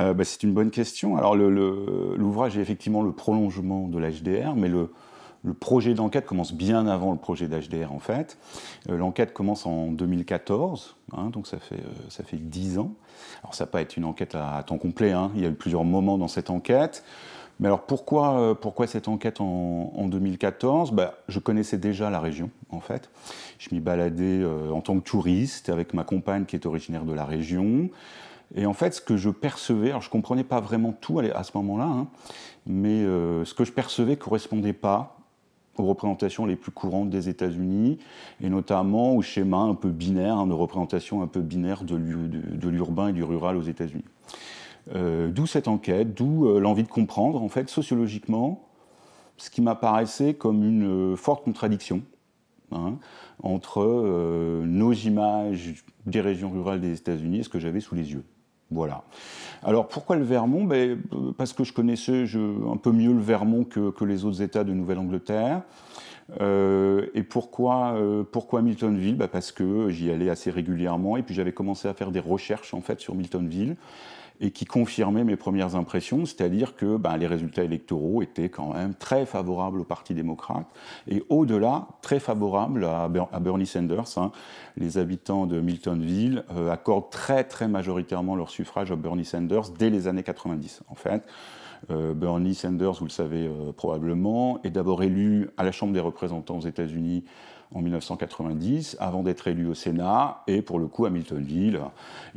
Euh, bah, c'est une bonne question. Alors, l'ouvrage est effectivement le prolongement de l'HDR, mais le, projet d'enquête commence bien avant le projet d'HDR, en fait. Euh, l'enquête commence en 2014, hein, donc ça fait, euh, ça fait 10 ans. Alors, ça va pas être une enquête à, temps complet, hein. il y a eu plusieurs moments dans cette enquête. Mais alors pourquoi, pourquoi cette enquête en, 2014 bah, Je connaissais déjà la région, en fait. Je m'y baladais en tant que touriste avec ma compagne qui est originaire de la région. Et en fait, ce que je percevais, alors je ne comprenais pas vraiment tout à ce moment-là, hein, mais euh, ce que je percevais ne correspondait pas aux représentations les plus courantes des États-Unis, et notamment au schéma un peu binaire, nos hein, de représentation un peu binaire de, l'urbain et du rural aux États-Unis. Euh, d'où cette enquête, d'où euh, l'envie de comprendre, en fait, sociologiquement, ce qui m'apparaissait comme une forte contradiction hein, entre nos images des régions rurales des États-Unis et ce que j'avais sous les yeux. Voilà. Alors pourquoi le Vermont ben, Parce que je connaissais un peu mieux le Vermont que, les autres États de Nouvelle-Angleterre. Euh, et pourquoi, euh, pourquoi Miltonville ben, Parce que j'y allais assez régulièrement et puis j'avais commencé à faire des recherches en fait sur Miltonville et qui confirmait mes premières impressions, c'est-à-dire que ben, les résultats électoraux étaient quand même très favorables au Parti démocrate et au-delà très favorables à, Bernie Sanders. Hein. Les habitants de Miltonville euh, accordent très très majoritairement leur suffrage à Bernie Sanders dès les années 90 en fait. Euh, Bernie Sanders, vous le savez euh, probablement, est d'abord élu à la Chambre des représentants aux États-Unis en 1990 avant d'être élu au Sénat. Et pour le coup, à Miltonville,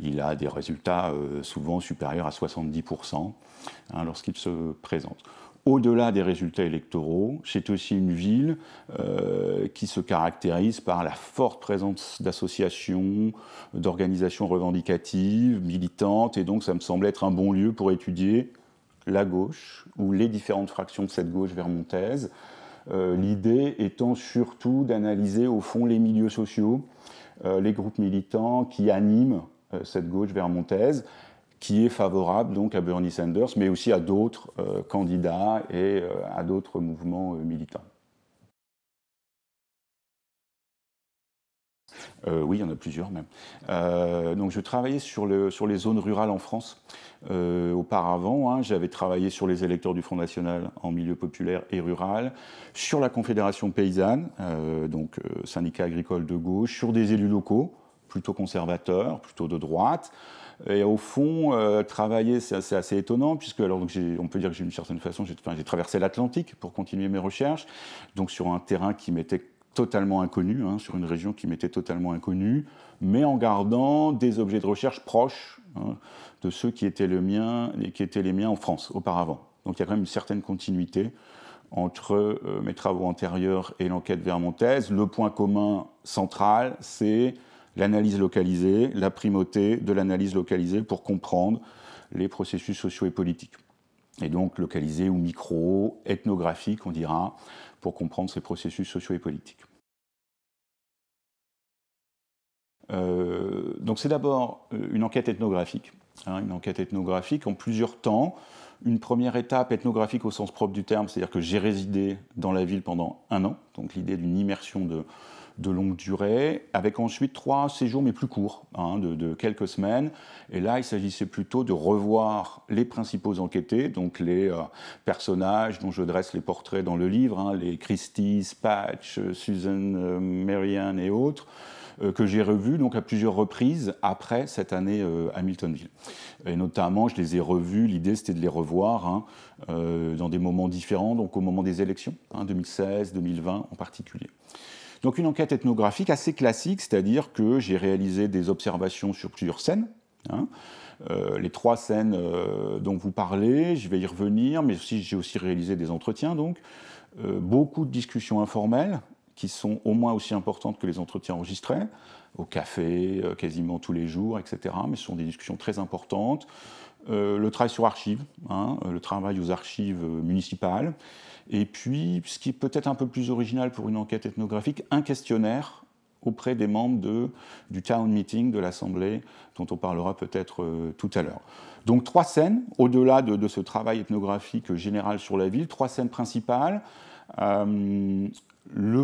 il a des résultats euh, souvent supérieurs à 70% hein, lorsqu'il se présente au-delà des résultats électoraux, c'est aussi une ville euh, qui se caractérise par la forte présence d'associations, d'organisations revendicatives, militantes, et donc ça me semble être un bon lieu pour étudier la gauche ou les différentes fractions de cette gauche vermontaise, euh, l'idée étant surtout d'analyser au fond les milieux sociaux, euh, les groupes militants qui animent euh, cette gauche vermontaise qui est favorable donc à Bernie Sanders, mais aussi à d'autres candidats et à d'autres mouvements militants. Euh, oui, il y en a plusieurs même. Euh, donc je travaillais sur, le, sur les zones rurales en France. Euh, auparavant, hein, j'avais travaillé sur les électeurs du Front National en milieu populaire et rural, sur la Confédération paysanne, donc syndicat agricole de gauche, sur des élus locaux, plutôt conservateurs, plutôt de droite. Et au fond, travailler, c'est assez, étonnant, puisque alors, on peut dire que d'une certaine façon, j'ai traversé l'Atlantique pour continuer mes recherches, donc sur un terrain qui m'était totalement inconnue, hein, sur une région qui m'était totalement inconnue, mais en gardant des objets de recherche proches hein, de ceux qui étaient, le mien, qui étaient les miens en France auparavant. Donc il y a quand même une certaine continuité entre euh, mes travaux antérieurs et l'enquête vermontaise. Le point commun central, c'est l'analyse localisée, la primauté de l'analyse localisée pour comprendre les processus sociaux et politiques. Et donc localisée ou micro, ethnographique, on dira, pour comprendre ces processus sociaux et politiques. Euh, donc c'est d'abord euh, une enquête ethnographique, hein, une enquête ethnographique en plusieurs temps. Une première étape ethnographique au sens propre du terme, c'est-à-dire que j'ai résidé dans la ville pendant un an, donc l'idée d'une immersion de, de longue durée, avec ensuite trois séjours mais plus courts, hein, de, quelques semaines. Et là, il s'agissait plutôt de revoir les principaux enquêtés, donc les euh, personnages dont je dresse les portraits dans le livre, hein, les Christie, Patch, Susan euh, Marianne et autres euh, que j'ai revus donc à plusieurs reprises après cette année à Miltonville. Et notamment, je les ai revus. L'idée, c'était de les revoir hein, dans des moments différents, donc au moment des élections, 2016, 2020 en particulier. Donc une enquête ethnographique assez classique, c'est-à-dire que j'ai réalisé des observations sur plusieurs scènes. Hein. Euh, les trois scènes euh, dont vous parlez, je vais y revenir, mais j'ai aussi réalisé des entretiens, donc euh, beaucoup de discussions informelles qui sont au moins aussi importantes que les entretiens enregistrés, au café, quasiment tous les jours, etc. Mais ce sont des discussions très importantes. Euh, le travail sur archives, hein, euh, le travail aux archives euh, municipales, et puis, ce qui est peut-être un peu plus original pour une enquête ethnographique, un questionnaire auprès des membres du town meeting de l'Assemblée, dont on parlera peut-être tout à l'heure. Donc trois scènes, au-delà de, ce travail ethnographique général sur la ville, trois scènes principales. le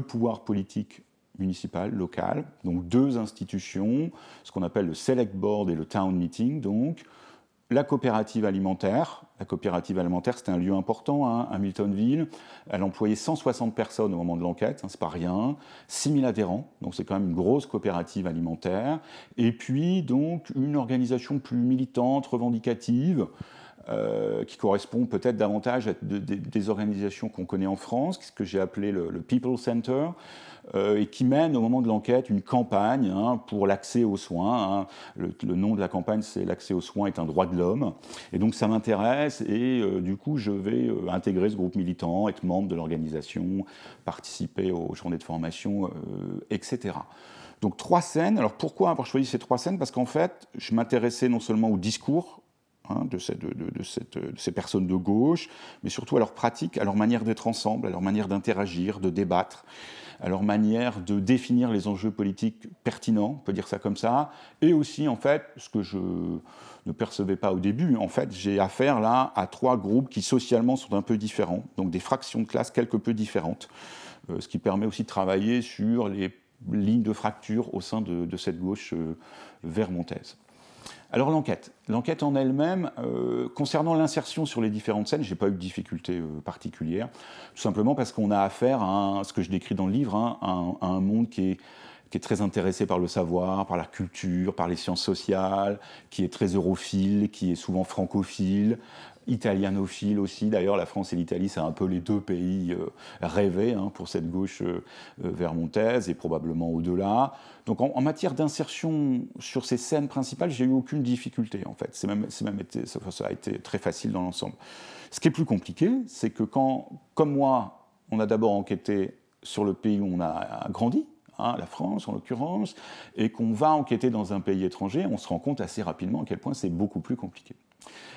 pouvoir politique municipal, local, donc deux institutions, ce qu'on appelle le Select Board et le Town Meeting, donc la coopérative alimentaire. La coopérative alimentaire, c'était un lieu important, hein, à Miltonville. Elle employait 160 personnes au moment de l'enquête, hein, c'est pas rien. 6000 adhérents, donc c'est quand même une grosse coopérative alimentaire. Et puis, donc, une organisation plus militante, revendicative. Euh, qui correspond peut-être davantage à des organisations qu'on connaît en France, ce que j'ai appelé le, People Center, euh, et qui mène au moment de l'enquête une campagne hein, pour l'accès aux soins. Hein. Le, nom de la campagne, c'est L'accès aux soins est un droit de l'homme. Et donc ça m'intéresse, et euh, du coup, je vais intégrer ce groupe militant, être membre de l'organisation, participer aux journées de formation, etc. Donc trois scènes. Alors pourquoi avoir choisi ces trois scènes Parce qu'en fait, je m'intéressais non seulement au discours Hein, de, ces personnes de gauche, mais surtout à leur pratique, à leur manière d'être ensemble, à leur manière d'interagir, de débattre, à leur manière de définir les enjeux politiques pertinents, on peut dire ça comme ça, et aussi en fait ce que je ne percevais pas au début, en fait j'ai affaire là à trois groupes qui socialement sont un peu différents, donc des fractions de classe quelque peu différentes, euh, ce qui permet aussi de travailler sur les lignes de fracture au sein de, cette gauche euh, vermontaise. Alors l'enquête. L'enquête en elle-même, euh, concernant l'insertion sur les différentes scènes, j'ai pas eu de difficultés euh, particulières, tout simplement parce qu'on a affaire à ce que je décris dans le livre, hein, à, un, monde qui est très intéressé par le savoir, par la culture, par les sciences sociales, qui est très europhile, qui est souvent francophile, italianophile aussi. D'ailleurs, la France et l'Italie, c'est un peu les deux pays euh, rêvés hein, pour cette gauche euh, euh, vermontaise et probablement au-delà. Donc en, matière d'insertion sur ces scènes principales, j'ai eu aucune difficulté en fait. C'est même, même ça, a été très facile dans l'ensemble. Ce qui est plus compliqué, c'est que quand, comme moi, on a d'abord enquêté sur le pays où on a grandi, hein, la France en l'occurrence, et qu'on va enquêter dans un pays étranger, on se rend compte assez rapidement à quel point c'est beaucoup plus compliqué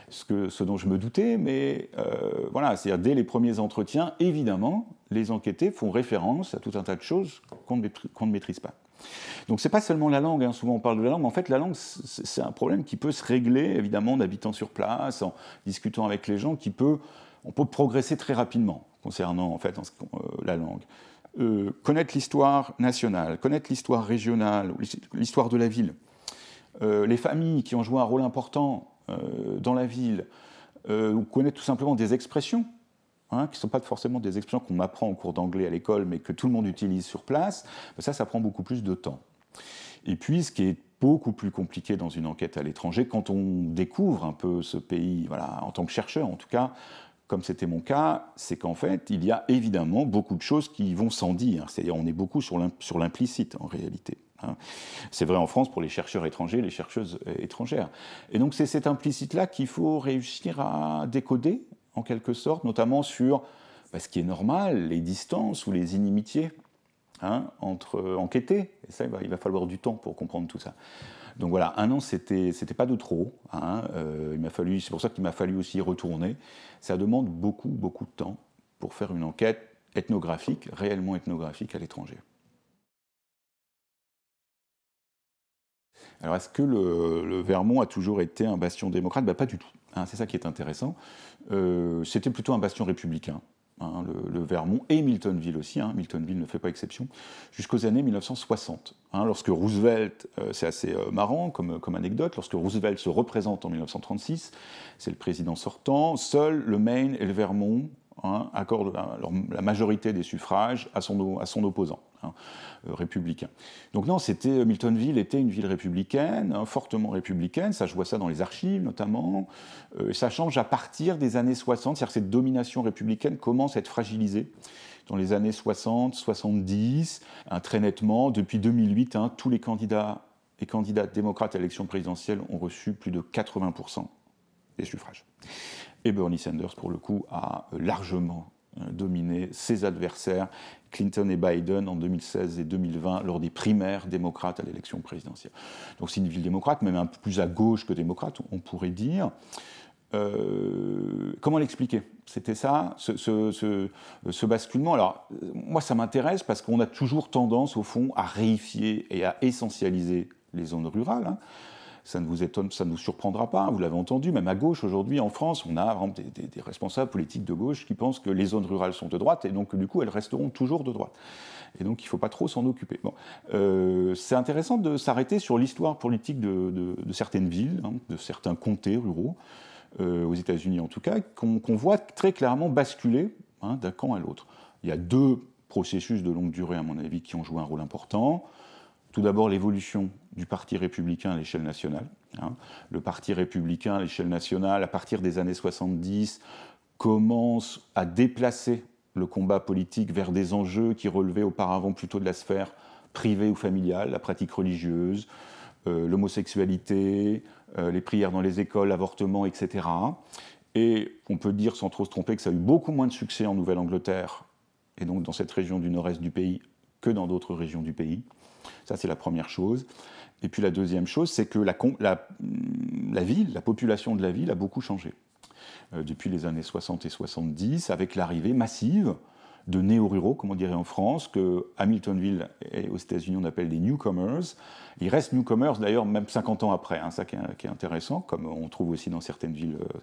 ce, que, ce dont je me doutais, mais euh, voilà, c'est-à-dire dès les premiers entretiens, évidemment, les enquêtés font référence à tout un tas de choses qu'on ne, ne, maîtrise pas. Donc c'est pas seulement la langue, hein, souvent on parle de la langue, mais en fait la langue c'est un problème qui peut se régler évidemment en habitant sur place, en discutant avec les gens, qui peut, on peut progresser très rapidement concernant en fait euh, la langue. Euh, connaître l'histoire nationale, connaître l'histoire régionale, l'histoire de la ville, les familles qui ont joué un rôle important euh, dans la ville, euh, on connaît tout simplement des expressions hein, qui ne sont pas forcément des expressions qu'on m'apprend en cours d'anglais à l'école, mais que tout le monde utilise sur place, ça, ça prend beaucoup plus de temps. Et puis, ce qui est beaucoup plus compliqué dans une enquête à l'étranger, quand on découvre un peu ce pays, voilà, en tant que chercheur en tout cas, comme c'était mon cas, c'est qu'en fait, il y a évidemment beaucoup de choses qui vont sans dire. C'est-à-dire, on est beaucoup sur l'implicite en réalité. Hein. C'est vrai en France pour les chercheurs étrangers, les chercheuses euh, étrangères. Et donc c'est cet implicite-là qu'il faut réussir à décoder, en quelque sorte, notamment sur bah, ce qui est normal, les distances ou les inimitiés hein, entre euh, enquêtés. Et ça, il va falloir du temps pour comprendre tout ça. Donc voilà, un an, c'était c'était pas de trop. Hein. Euh, il m'a fallu, c'est pour ça qu'il m'a fallu aussi retourner. Ça demande beaucoup beaucoup de temps pour faire une enquête ethnographique, réellement ethnographique à l'étranger. Alors est-ce que le, Vermont a toujours été un bastion démocrate ben, Pas du tout. Hein, c'est ça qui est intéressant. Euh, c'était plutôt un bastion républicain. Hein, le, Vermont et Miltonville aussi, hein. Miltonville ne fait pas exception, jusqu'aux années 1960. lorsque Roosevelt, euh, c'est assez euh, marrant comme, comme, anecdote, lorsque Roosevelt se représente en 1936, c'est le président sortant, seul le Maine et le Vermont Hein, accorde la, majorité des suffrages à son, à son opposant. Hein, euh, républicain. Donc non, c'était euh, Miltonville était une ville républicaine, hein, fortement républicaine. Ça, je vois ça dans les archives notamment. Euh, ça change à partir des années 60. C'est-à-dire que cette domination républicaine commence à être fragilisée dans les années 60, 70. très nettement, depuis 2008, tous les candidats et candidates démocrates à l'élection présidentielle ont reçu plus de 80 des suffrages. Et Bernie Sanders, pour le coup, a euh, largement euh, dominé ses adversaires, Clinton et Biden en 2016 et 2020, lors des primaires démocrates à l'élection présidentielle. Donc c'est une ville démocrate, même un peu plus à gauche que démocrate, on pourrait dire. Euh, comment l'expliquer C'était ça, ce, basculement. Alors, moi, ça m'intéresse parce qu'on a toujours tendance, au fond, à réifier et à essentialiser les zones rurales. Hein ça ne vous ça surprendra pas, hein, vous l'avez entendu, même à gauche aujourd'hui en France, on a des, responsables politiques de gauche qui pensent que les zones rurales sont de droite et donc du coup elles resteront toujours de droite. Et donc il ne faut pas trop s'en occuper. Bon. Euh, c'est intéressant de s'arrêter sur l'histoire politique de, certaines villes, hein, de certains comtés ruraux, euh, aux États-Unis en tout cas, qu'on voit très clairement basculer hein, d'un camp à l'autre. Il y a deux processus de longue durée, à mon avis, qui ont joué un rôle important. Tout d'abord, l'évolution du Parti républicain à l'échelle nationale. Hein. Le Parti républicain à l'échelle nationale, à partir des années 70, commence à déplacer le combat politique vers des enjeux qui relevaient auparavant plutôt de la sphère privée ou familiale, la pratique religieuse, euh, l'homosexualité, euh, les prières dans les écoles, l'avortement, etc. Et on peut dire sans trop se tromper que ça a eu beaucoup moins de succès en Nouvelle-Angleterre et donc dans cette région du nord-est du pays que dans d'autres régions du pays. Ça, c'est la première chose. Et puis la deuxième chose, c'est que la, la, ville, la population de la ville a beaucoup changé euh, depuis les années 60 et 70, avec l'arrivée massive de néo-ruraux, comme on dirait en France, que Hamiltonville et aux États-Unis on appelle des newcomers. Ils restent newcomers d'ailleurs même 50 ans après, hein, ça qui est, intéressant, comme on trouve aussi dans certaines villes, euh,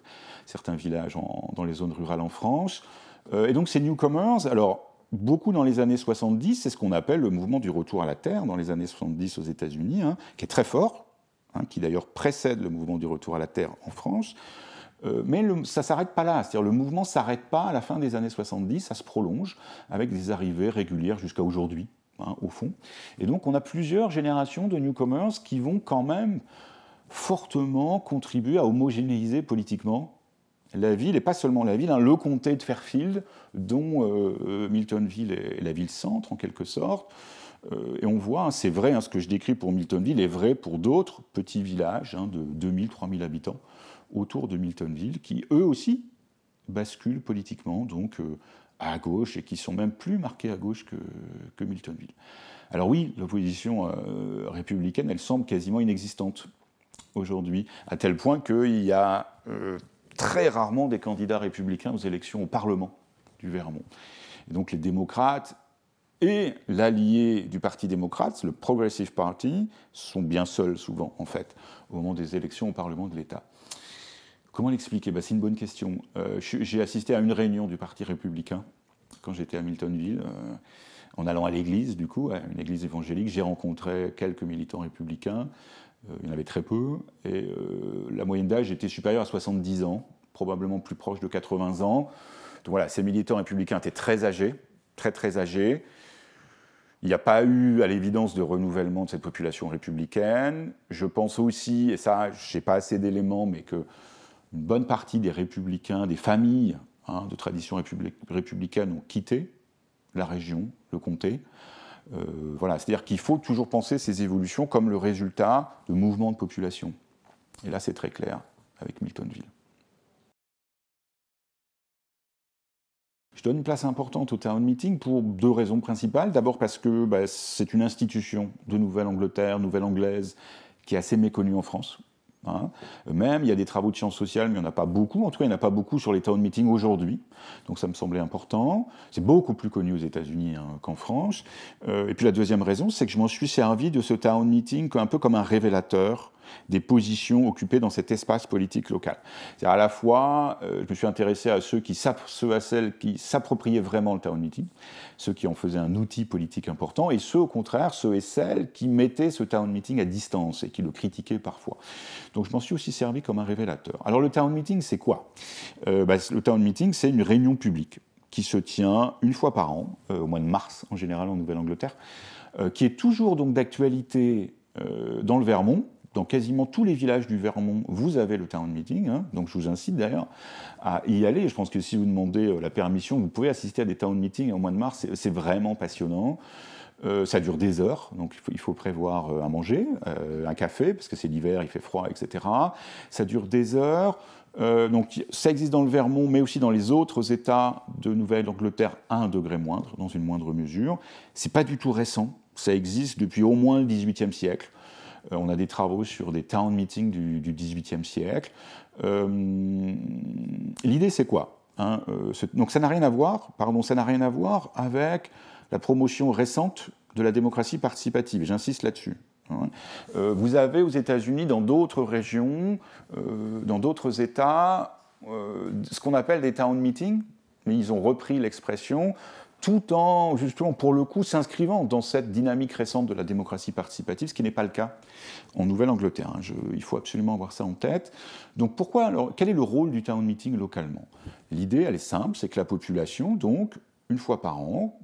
certains villages dans les zones rurales en France. Euh, et donc ces newcomers, alors beaucoup dans les années 70, c'est ce qu'on appelle le mouvement du retour à la Terre dans les années 70 aux États-Unis, hein, qui est très fort, hein, qui d'ailleurs précède le mouvement du retour à la Terre en France. Euh, mais ça ne s'arrête pas là, c'est-à-dire le mouvement ne s'arrête pas à la fin des années 70, ça se prolonge avec des arrivées régulières jusqu'à aujourd'hui, hein, au fond. Et donc on a plusieurs générations de newcomers qui vont quand même fortement contribuer à homogénéiser politiquement la ville, et pas seulement la ville, hein, le comté de Fairfield, dont euh, euh, Miltonville est la ville-centre en quelque sorte. Euh, et on voit, hein, c'est vrai, hein, ce que je décris pour Miltonville est vrai pour d'autres petits villages de 2000-3000 habitants autour de Miltonville, qui eux aussi basculent politiquement, donc à gauche, et qui sont même plus marqués à gauche que, Miltonville. Alors oui, l'opposition républicaine, elle semble quasiment inexistante aujourd'hui, à tel point qu'il y a très rarement des candidats républicains aux élections au Parlement du Vermont. donc les démocrates et l'allié du Parti démocrate, le Progressive Party, sont bien seuls souvent, en fait, au moment des élections au Parlement de l'État. Comment l'expliquer bah, C'est une bonne question. Euh, j'ai assisté à une réunion du Parti républicain quand j'étais à Miltonville. Euh, en allant à l'église, du coup, à une église évangélique, j'ai rencontré quelques militants républicains. Euh, il y en avait très peu, et euh, la moyenne d'âge était supérieure à 70 ans, probablement plus proche de 80 ans. Donc voilà, ces militants républicains étaient très âgés, très très âgés. Il n'y a pas eu, à l'évidence, de renouvellement de cette population républicaine. Je pense aussi, et ça, je n'ai pas assez d'éléments, mais que une bonne partie des républicains, des familles hein, de tradition républicaine ont quitté la région, le comté, euh, voilà, c'est-à-dire qu'il faut toujours penser ces évolutions comme le résultat de mouvements de population. Et là, c'est très clair avec Miltonville. Je donne une place importante au town meeting pour deux raisons principales. D'abord parce que bah, c'est une institution de Nouvelle-Angleterre, Nouvelle-Anglaise, qui est assez méconnue en France. Hein. Même, il y a des travaux de sciences sociales, mais il n'y en a pas beaucoup. En tout cas, il n'y en a pas beaucoup sur les town meetings aujourd'hui. Donc ça me semblait important. C'est beaucoup plus connu aux États-Unis hein, qu'en France. Euh, et puis la deuxième raison, c'est que je m'en suis servi de ce town meeting un peu comme un révélateur des positions occupées dans cet espace politique local. C'est à la fois, euh, je me suis intéressé à ceux, qui à celles qui s'appropriaient vraiment le town meeting, ceux qui en faisaient un outil politique important, et ceux au contraire, ceux et celles qui mettaient ce town meeting à distance et qui le critiquaient parfois. Donc je m'en suis aussi servi comme un révélateur. Alors le town meeting, c'est quoi euh, bah, Le town meeting, c'est une réunion publique qui se tient une fois par an, euh, au mois de mars en général en Nouvelle-Angleterre, qui est toujours donc d'actualité dans le Vermont, dans quasiment tous les villages du Vermont, vous avez le town meeting. Hein. donc je vous incite d'ailleurs à y aller. Je pense que si vous demandez euh, la permission, vous pouvez assister à des town meetings au mois de mars. C'est vraiment passionnant. Euh, ça dure des heures, donc il faut, prévoir euh, à manger, un café, parce que c'est l'hiver, il fait froid, etc. Ça dure des heures. donc ça existe dans le Vermont, mais aussi dans les autres États de Nouvelle-Angleterre, à un degré moindre, dans une moindre mesure. C'est pas du tout récent, ça existe depuis au moins le XVIIIe siècle. Euh, on a des travaux sur des town meetings du, XVIIIe 18e siècle. Euh, l'idée, c'est quoi hein, euh, Donc ça n'a rien à voir, pardon, ça n'a rien à voir avec la promotion récente de la démocratie participative. J'insiste là-dessus. Hein. Vous avez aux États-Unis, dans d'autres régions, dans d'autres États, ce qu'on appelle des town meetings, mais ils ont repris l'expression tout en, justement, pour le coup, s'inscrivant dans cette dynamique récente de la démocratie participative, ce qui n'est pas le cas en Nouvelle-Angleterre. Hein. Il faut absolument avoir ça en tête. Donc pourquoi alors, quel est le rôle du town meeting localement L'idée, elle est simple, c'est que la population, donc, une fois par an,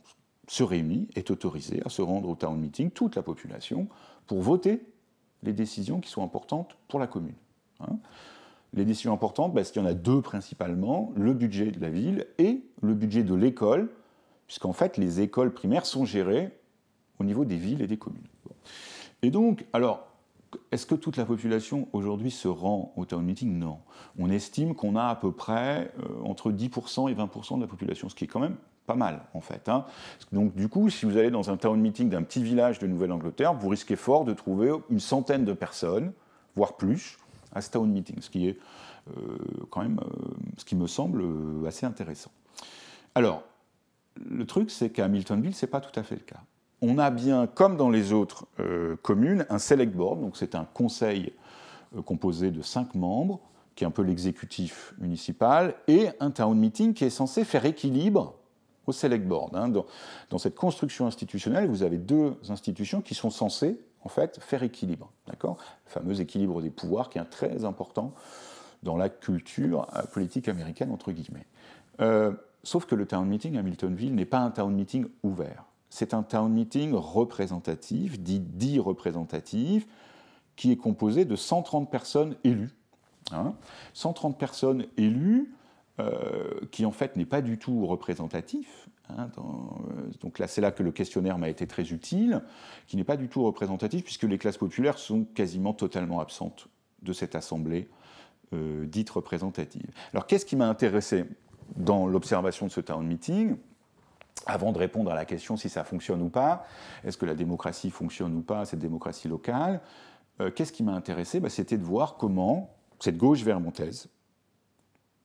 se réunit, est autorisée à se rendre au town meeting, toute la population, pour voter les décisions qui sont importantes pour la commune. Hein. les décisions importantes, parce bah, qu'il y en a deux principalement, le budget de la ville et le budget de l'école, puisqu'en fait, les écoles primaires sont gérées au niveau des villes et des communes. Et donc, alors, est-ce que toute la population aujourd'hui se rend au town meeting Non. On estime qu'on a à peu près euh, entre 10% et 20% de la population, ce qui est quand même pas mal en fait. Hein. Donc du coup, si vous allez dans un town meeting d'un petit village de Nouvelle-Angleterre, vous risquez fort de trouver une centaine de personnes, voire plus, à ce town meeting, ce qui est euh, quand même, euh, ce qui me semble assez intéressant. Alors, le truc, c'est qu'à Miltonville, ce n'est pas tout à fait le cas. On a bien, comme dans les autres euh, communes, un select board, donc c'est un conseil euh, composé de cinq membres, qui est un peu l'exécutif municipal, et un town meeting qui est censé faire équilibre au select board. Hein. Dans, cette construction institutionnelle, vous avez deux institutions qui sont censées, en fait, faire équilibre. D'accord Le fameux équilibre des pouvoirs qui est très important dans la culture euh, politique américaine, entre guillemets. Sauf que le town meeting à Miltonville n'est pas un town meeting ouvert. C'est un town meeting représentatif, dit dit représentatif, qui est composé de 130 personnes élues. 130 hein. personnes élues, euh, qui en fait n'est pas du tout représentatif. Hein, euh, donc là, c'est là que le questionnaire m'a été très utile, qui n'est pas du tout représentatif puisque les classes populaires sont quasiment totalement absentes de cette assemblée euh, dite représentative. Alors qu'est-ce qui m'a intéressé dans l'observation de ce town meeting, avant de répondre à la question si ça fonctionne ou pas, est-ce que la démocratie fonctionne ou pas, cette démocratie locale, euh, qu'est-ce qui m'a intéressé bah, C'était de voir comment cette gauche vermontaise,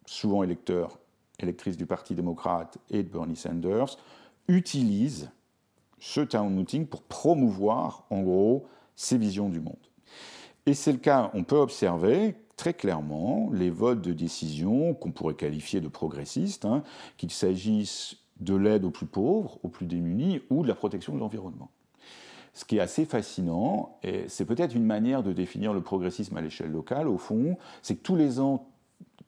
souvent électeur, électrice du Parti démocrate et de Bernie Sanders, utilise ce town meeting pour promouvoir, en gros, ses visions du monde. Et c'est le cas, on peut observer très clairement les votes de décision qu'on pourrait qualifier de progressistes, hein, qu'il s'agisse de l'aide aux plus pauvres, aux plus démunis ou de la protection de l'environnement. Ce qui est assez fascinant, et c'est peut-être une manière de définir le progressisme à l'échelle locale, au fond, c'est que tous les ans,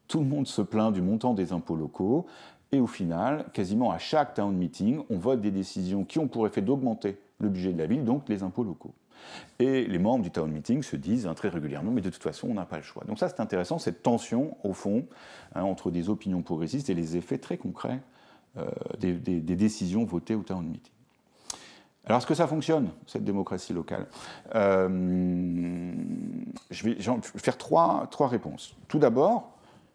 tout le monde se plaint du montant des impôts locaux, et au final, quasiment à chaque town meeting, on vote des décisions qui ont pour effet d'augmenter le budget de la ville, donc les impôts locaux. Et les membres du town meeting se disent hein, très régulièrement, mais de toute façon, on n'a pas le choix. Donc ça, c'est intéressant, cette tension, au fond, hein, entre des opinions progressistes et les effets très concrets euh, des, décisions votées au town meeting. Alors, est-ce que ça fonctionne, cette démocratie locale euh, Je vais faire trois, trois réponses. Tout d'abord,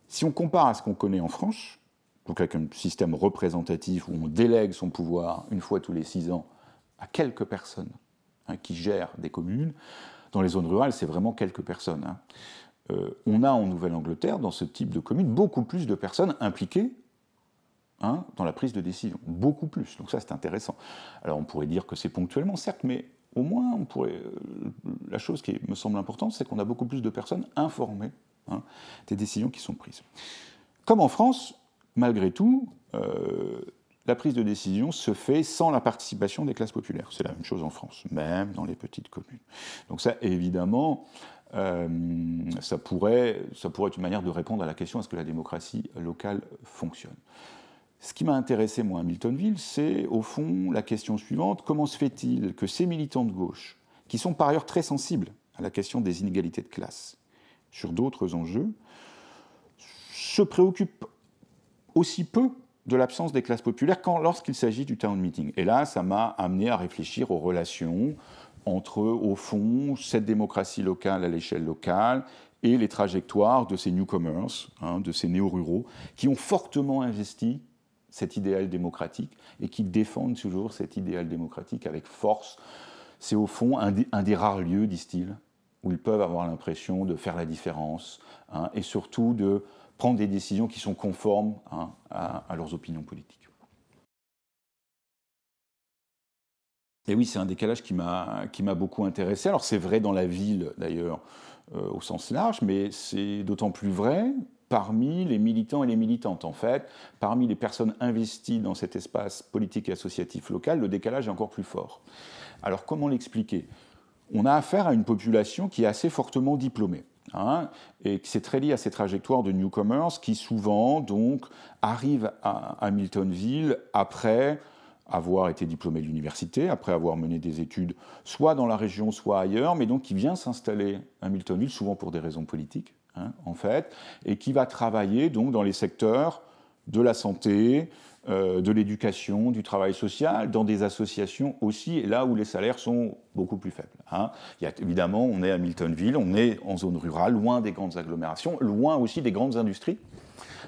si on compare à ce qu'on connaît en France, donc avec un système représentatif où on délègue son pouvoir une fois tous les six ans à quelques personnes Hein, qui gèrent des communes. Dans les zones rurales, c'est vraiment quelques personnes. Hein. Euh, on a en Nouvelle-Angleterre, dans ce type de communes, beaucoup plus de personnes impliquées hein, dans la prise de décision. Beaucoup plus. Donc ça, c'est intéressant. Alors on pourrait dire que c'est ponctuellement, certes, mais au moins, on pourrait... Euh, la chose qui me semble importante, c'est qu'on a beaucoup plus de personnes informées des décisions qui sont prises. Comme en France, malgré tout, euh, la prise de décision se fait sans la participation des classes populaires. C'est la même chose en France, même dans les petites communes. Donc ça, évidemment, euh, ça, pourrait, ça pourrait être une manière de répondre à la question est-ce que la démocratie locale fonctionne ce qui m'a intéressé, moi, à Miltonville, c'est au fond la question suivante comment se fait-il que ces militants de gauche, qui sont par ailleurs très sensibles à la question des inégalités de classe sur d'autres enjeux, se préoccupent aussi peu de l'absence des classes populaires quand, lorsqu'il s'agit du town meeting. Et là, ça m'a amené à réfléchir aux relations entre, au fond, cette démocratie locale à l'échelle locale et les trajectoires de ces newcomers, hein, de ces néo-ruraux, qui ont fortement investi cet idéal démocratique et qui défendent toujours cet idéal démocratique avec force. C'est au fond un des, rares lieux, disent-ils, où ils peuvent avoir l'impression de faire la différence hein, et surtout de prendre des décisions qui sont conformes hein, à, leurs opinions politiques. Et oui, c'est un décalage qui m'a beaucoup intéressé. Alors c'est vrai dans la ville d'ailleurs euh, au sens large, mais c'est d'autant plus vrai parmi les militants et les militantes. En fait, parmi les personnes investies dans cet espace politique et associatif local, le décalage est encore plus fort. Alors comment l'expliquer On a affaire à une population qui est assez fortement diplômée. Hein, et c'est très lié à ces trajectoires de newcomers qui souvent donc arrivent à Hamiltonville après avoir été diplômé de l'université, après avoir mené des études soit dans la région, soit ailleurs, mais donc qui vient s'installer à Hamiltonville, souvent pour des raisons politiques, hein, en fait, et qui va travailler donc dans les secteurs de la santé, euh, de l'éducation, du travail social, dans des associations aussi, là où les salaires sont beaucoup plus faibles. Hein. Il y a, évidemment, on est à Miltonville, on est en zone rurale, loin des grandes agglomérations, loin aussi des grandes industries.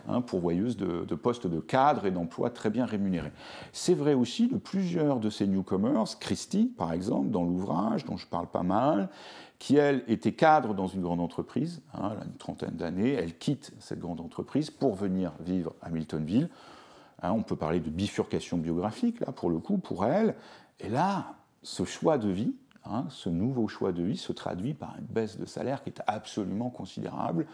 Hein, pourvoyeuse de, postes de cadre et d'emplois très bien rémunérés. C'est vrai aussi de plusieurs de ces newcomers, Christie par exemple, dans l'ouvrage dont je parle pas mal, qui elle était cadre dans une grande entreprise, hein, une trentaine d'années, elle quitte cette grande entreprise pour venir vivre à Miltonville. Hein, on peut parler de bifurcation biographique, là, pour le coup, pour elle. Et là, ce choix de vie, Hein, ce nouveau choix de vie se traduit par une baisse de salaire qui est absolument considérable.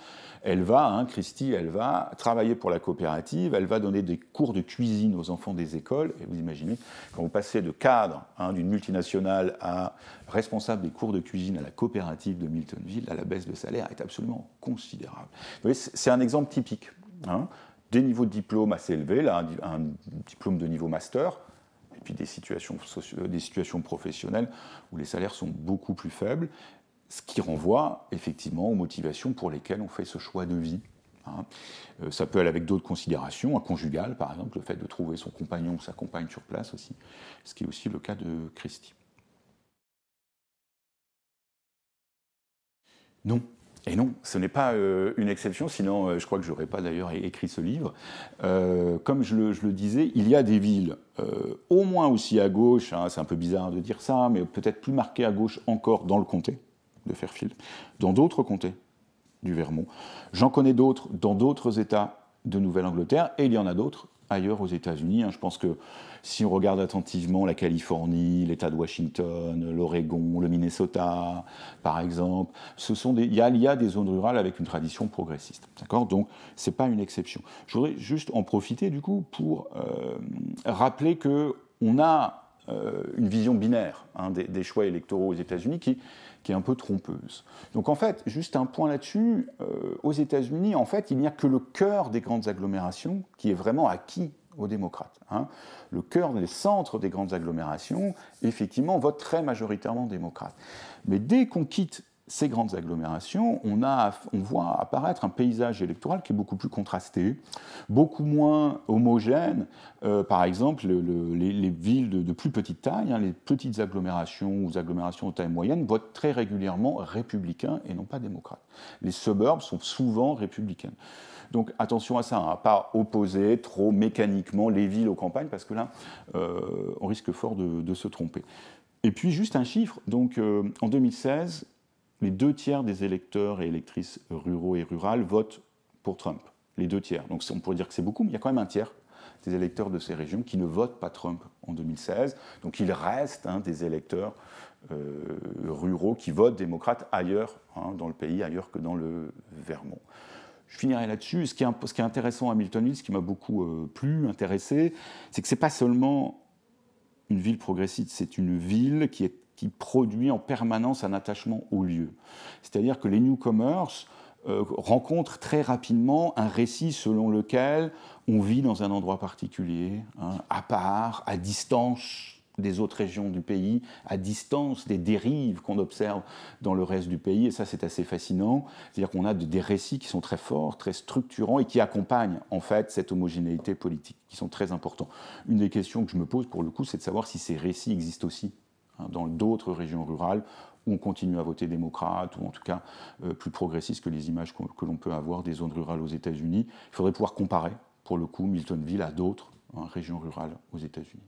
Elle va, hein, Christy, elle va travailler pour la coopérative, elle va donner des cours de cuisine aux enfants des écoles. Et vous imaginez, quand vous passez de cadre hein, d'une multinationale à responsable des cours de cuisine à la coopérative de Miltonville, la baisse de salaire est absolument considérable. C'est un exemple typique. des niveaux de diplôme assez élevés, là, un diplôme de niveau master, et puis des situations, euh, des situations professionnelles où les salaires sont beaucoup plus faibles, ce qui renvoie effectivement aux motivations pour lesquelles on fait ce choix de vie. Hein. Euh, ça peut aller avec d'autres considérations, un conjugal par exemple, le fait de trouver son compagnon ou sa compagne sur place aussi, ce qui est aussi le cas de Christie. Non, et non, ce n'est pas euh, une exception, sinon euh, je crois que je n'aurais pas d'ailleurs écrit ce livre. Euh, comme je le, disais, il y a des villes au moins aussi à gauche, hein, c'est un peu bizarre de dire ça, mais peut-être plus marquées à gauche encore dans le comté de Fairfield, dans d'autres comtés du Vermont. J'en connais d'autres dans d'autres États de Nouvelle-Angleterre, et il y en a d'autres ailleurs aux États-Unis. Hein. Je pense que si on regarde attentivement la Californie, l'État de Washington, l'Oregon, le Minnesota, par exemple, ce sont des, il, y a, des zones rurales avec une tradition progressiste. D'accord Donc, ce n'est pas une exception. Je voudrais juste en profiter, du coup, pour euh, rappeler que on a euh, une vision binaire hein, des, choix électoraux aux États-Unis qui, est un peu trompeuse. Donc en fait, juste un point là-dessus, euh, aux États-Unis, en fait, il n'y a que le cœur des grandes agglomérations qui est vraiment acquis aux démocrates. Hein. Le cœur des centres des grandes agglomérations, effectivement, vote très majoritairement démocrate. Mais dès qu'on quitte ces grandes agglomérations, on, a, on, voit apparaître un paysage électoral qui est beaucoup plus contrasté, beaucoup moins homogène. Euh, par exemple, les, villes de, plus petite taille, hein, les petites agglomérations ou agglomérations de taille moyenne votent très régulièrement républicains et non pas démocrates. Les suburbs sont souvent républicaines. Donc attention à ça, hein, à ne pas opposer trop mécaniquement les villes aux campagnes, parce que là, euh, on risque fort de, se tromper. Et puis juste un chiffre, donc euh, en 2016, les deux tiers des électeurs et électrices ruraux et rurales votent pour Trump. Les deux tiers. Donc on pourrait dire que c'est beaucoup, mais il y a quand même un tiers des électeurs de ces régions qui ne votent pas Trump en 2016. Donc il reste hein, des électeurs euh, ruraux qui votent démocrate ailleurs hein, dans le pays, ailleurs que dans le Vermont. Je finirai là-dessus. Ce, qui est, intéressant à milton hill ce qui m'a beaucoup euh, plu, intéressé, c'est que ce n'est pas seulement une ville progressiste, c'est une ville qui est qui produit en permanence un attachement au lieu. C'est-à-dire que les newcomers euh, rencontrent très rapidement un récit selon lequel on vit dans un endroit particulier, hein, à part, à distance des autres régions du pays, à distance des dérives qu'on observe dans le reste du pays. Et ça, c'est assez fascinant. C'est-à-dire qu'on a des récits qui sont très forts, très structurants et qui accompagnent, en fait, cette homogénéité politique, qui sont très importants. Une des questions que je me pose, pour le coup, c'est de savoir si ces récits existent aussi Hein, dans d'autres régions rurales, où on continue à voter démocrate ou en tout cas euh, plus progressiste que les images que, l'on peut avoir des zones rurales aux États-Unis. Il faudrait pouvoir comparer, pour le coup, Miltonville à d'autres hein, régions rurales aux États-Unis.